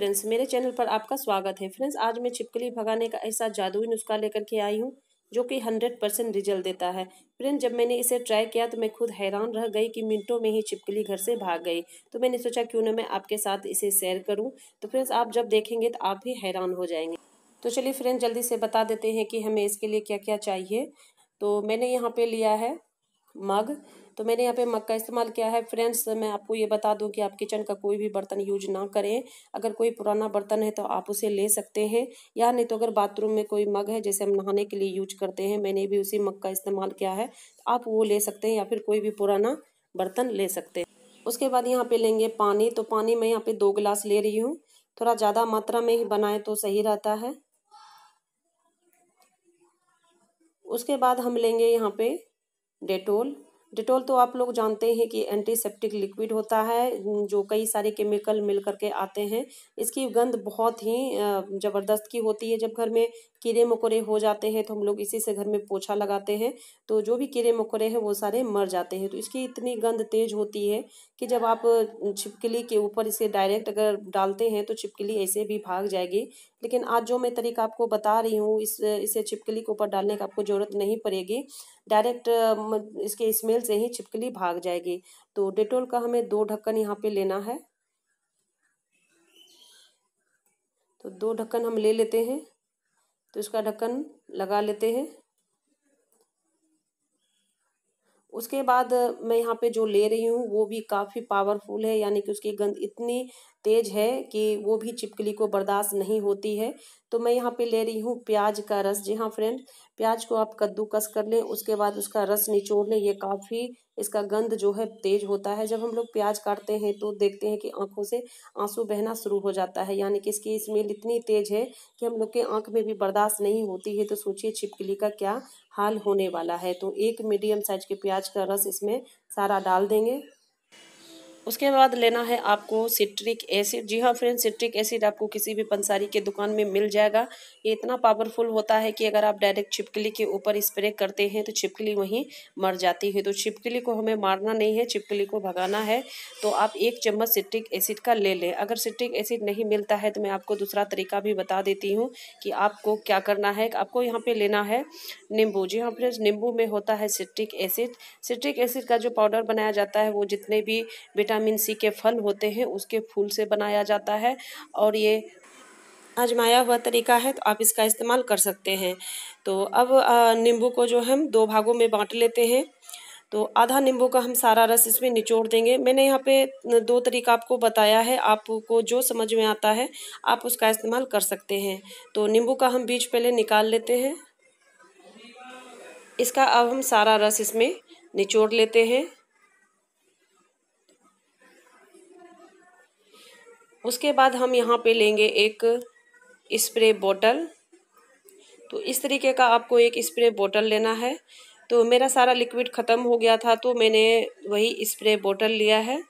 friends मेरे channel पर आपका स्वागत है फ्रेंड्स आज मैं छिपकली भगाने का ऐसा जादुई नुस्खा लेकर के आई हूँ जो कि हंड्रेड परसेंट रिजल्ट देता है फ्रेंड्स जब मैंने इसे ट्राई किया तो मैं खुद हैरान रह गई कि मिनटों में ही छिपकली घर से भाग गई तो मैंने सोचा क्यों ना मैं आपके साथ इसे शेयर करूँ तो फ्रेंड्स आप जब देखेंगे तो आप भी हैरान हो जाएंगे तो चलिए फ्रेंड जल्दी से बता देते हैं कि हमें इसके लिए क्या क्या चाहिए तो मैंने यहाँ पर लिया है मग तो मैंने यहाँ पे मग का इस्तेमाल किया है फ्रेंड्स मैं आपको ये बता दूँ कि आप किचन का कोई भी बर्तन यूज ना करें अगर कोई पुराना बर्तन है तो आप उसे ले सकते हैं या नहीं तो अगर बाथरूम में कोई मग है जैसे हम नहाने के लिए यूज करते हैं मैंने भी उसी मग का इस्तेमाल किया है तो आप वो ले सकते हैं या फिर कोई भी पुराना बर्तन ले सकते हैं उसके बाद यहाँ पे लेंगे पानी तो पानी मैं यहाँ पे दो गिलास ले रही हूँ थोड़ा ज़्यादा मात्रा में ही बनाए तो सही रहता है उसके बाद हम लेंगे यहाँ पे डेटोल डिटोल तो आप लोग जानते हैं कि एंटीसेप्टिक लिक्विड होता है जो कई सारे केमिकल मिल करके आते हैं इसकी गंध बहुत ही ज़बरदस्त की होती है जब घर में कीड़े मकोड़े हो जाते हैं तो हम लोग इसी से घर में पोछा लगाते हैं तो जो भी कीड़े मकोड़े हैं वो सारे मर जाते हैं तो इसकी इतनी गंध तेज होती है कि जब आप छिपकली के ऊपर इसे डायरेक्ट अगर डालते हैं तो छिपकली ऐसे भी भाग जाएगी लेकिन आज जो मैं तरीका आपको बता रही हूँ इस इसे छिपकली के ऊपर डालने का आपको ज़रूरत नहीं पड़ेगी डायरेक्ट इसके स्मेल तेल से ही छिपकली भाग जाएगी तो डेटोल का हमें दो ढक्कन यहाँ पे लेना है तो दो ढक्कन हम ले लेते हैं तो इसका ढक्कन लगा लेते हैं उसके बाद मैं यहाँ पे जो ले रही हूँ वो भी काफ़ी पावरफुल है यानी कि उसकी गंध इतनी तेज़ है कि वो भी चिपकली को बर्दाश्त नहीं होती है तो मैं यहाँ पे ले रही हूँ प्याज का रस जी हाँ फ्रेंड प्याज को आप कद्दूकस कर लें उसके बाद उसका रस निचोड़ लें ये काफ़ी इसका गंध जो है तेज़ होता है जब हम लोग प्याज काटते हैं तो देखते हैं कि आंखों से आंसू बहना शुरू हो जाता है यानी कि इसकी स्मेल इतनी तेज़ है कि हम लोग के आँख में भी बर्दाश्त नहीं होती है तो सोचिए छिपकली का क्या हाल होने वाला है तो एक मीडियम साइज के प्याज का रस इसमें सारा डाल देंगे उसके बाद लेना है आपको सिट्रिक एसिड जी हाँ फ्रेंड सिट्रिक एसिड आपको किसी भी पंसारी के दुकान में मिल जाएगा ये इतना पावरफुल होता है कि अगर आप डायरेक्ट छिपकली के ऊपर स्प्रे करते हैं तो छिपकली वहीं मर जाती है तो छिपकली को हमें मारना नहीं है छिपकली को भगाना है तो आप एक चम्मच सिट्रिक एसिड का ले लें अगर सिट्रिक एसिड नहीं मिलता है तो मैं आपको दूसरा तरीका भी बता देती हूँ कि आपको क्या करना है आपको यहाँ पर लेना है नींबू जी हाँ फ्रेंड नींबू में होता है सिट्रिक एसिड सिट्रिक एसिड का जो पाउडर बनाया जाता है वो जितने भी विटामिन सी के फल होते हैं उसके फूल से बनाया जाता है और ये आजमाया हुआ तरीका है तो आप इसका इस्तेमाल कर सकते हैं तो अब नींबू को जो हम दो भागों में बांट लेते हैं तो आधा नींबू का हम सारा रस इसमें निचोड़ देंगे मैंने यहाँ पे दो तरीका आपको बताया है आपको जो समझ में आता है आप उसका इस्तेमाल कर सकते हैं तो नींबू का हम बीज पहले निकाल लेते हैं इसका अब हम सारा रस इसमें निचोड़ लेते हैं उसके बाद हम यहाँ पे लेंगे एक स्प्रे बोतल तो इस तरीके का आपको एक स्प्रे बोतल लेना है तो मेरा सारा लिक्विड ख़त्म हो गया था तो मैंने वही स्प्रे बोतल लिया है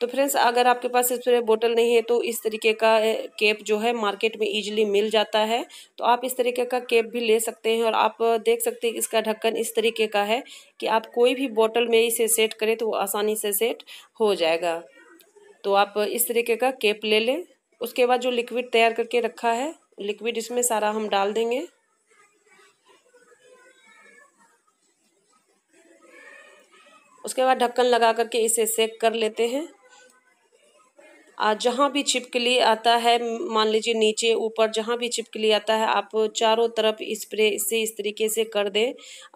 तो फ्रेंड्स अगर आपके पास स्प्रे बोतल नहीं है तो इस तरीके का केप जो है मार्केट में इजीली मिल जाता है तो आप इस तरीके का केप भी ले सकते हैं और आप देख सकते हैं कि इसका ढक्कन इस तरीके का है कि आप कोई भी बोतल में इसे सेट करें तो वो आसानी से सेट हो जाएगा तो आप इस तरीके का केप ले लें उसके बाद जो लिक्विड तैयार करके रखा है लिक्विड इसमें सारा हम डाल देंगे उसके बाद ढक्कन लगा करके इसे सेक कर लेते हैं जहाँ भी छिपकली आता है मान लीजिए नीचे ऊपर जहाँ भी छिपकली आता है आप चारों तरफ स्प्रे इससे इस तरीके से कर दें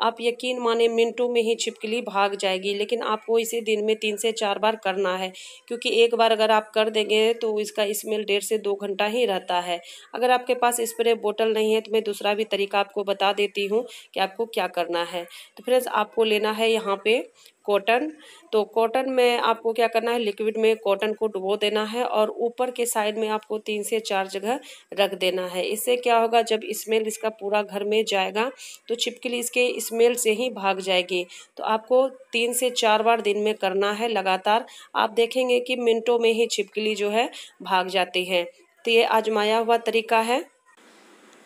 आप यकीन माने मिनटों में ही छिपकली भाग जाएगी लेकिन आपको इसे दिन में तीन से चार बार करना है क्योंकि एक बार अगर आप कर देंगे तो इसका स्मेल डेढ़ से दो घंटा ही रहता है अगर आपके पास स्प्रे बोटल नहीं है तो मैं दूसरा भी तरीका आपको बता देती हूँ कि आपको क्या करना है तो फ्रेंड्स आपको लेना है यहाँ पे कॉटन तो कॉटन में आपको क्या करना है लिक्विड में कॉटन को डुबो देना है और ऊपर के साइड में आपको तीन से चार जगह रख देना है इससे क्या होगा जब स्मेल इसका पूरा घर में जाएगा तो छिपकली इसके स्मेल से ही भाग जाएगी तो आपको तीन से चार बार दिन में करना है लगातार आप देखेंगे कि मिनटों में ही छिपकली जो है भाग जाती है तो ये आजमाया हुआ तरीका है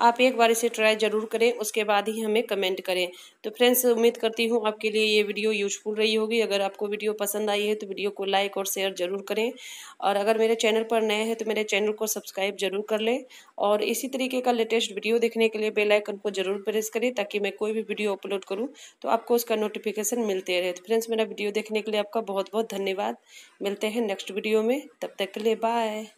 आप एक बार इसे ट्राई ज़रूर करें उसके बाद ही हमें कमेंट करें तो फ्रेंड्स उम्मीद करती हूँ आपके लिए ये वीडियो यूजफुल रही होगी अगर आपको वीडियो पसंद आई है तो वीडियो को लाइक और शेयर ज़रूर करें और अगर मेरे चैनल पर नए हैं तो मेरे चैनल को सब्सक्राइब ज़रूर कर लें और इसी तरीके का लेटेस्ट वीडियो देखने के लिए बेलाइकन को ज़रूर प्रेस करें ताकि मैं कोई भी वीडियो अपलोड करूँ तो आपको उसका नोटिफिकेशन मिलते रहे तो फ्रेंड्स मेरा वीडियो देखने के लिए आपका बहुत बहुत धन्यवाद मिलते हैं नेक्स्ट वीडियो में तब तक के लिए बाय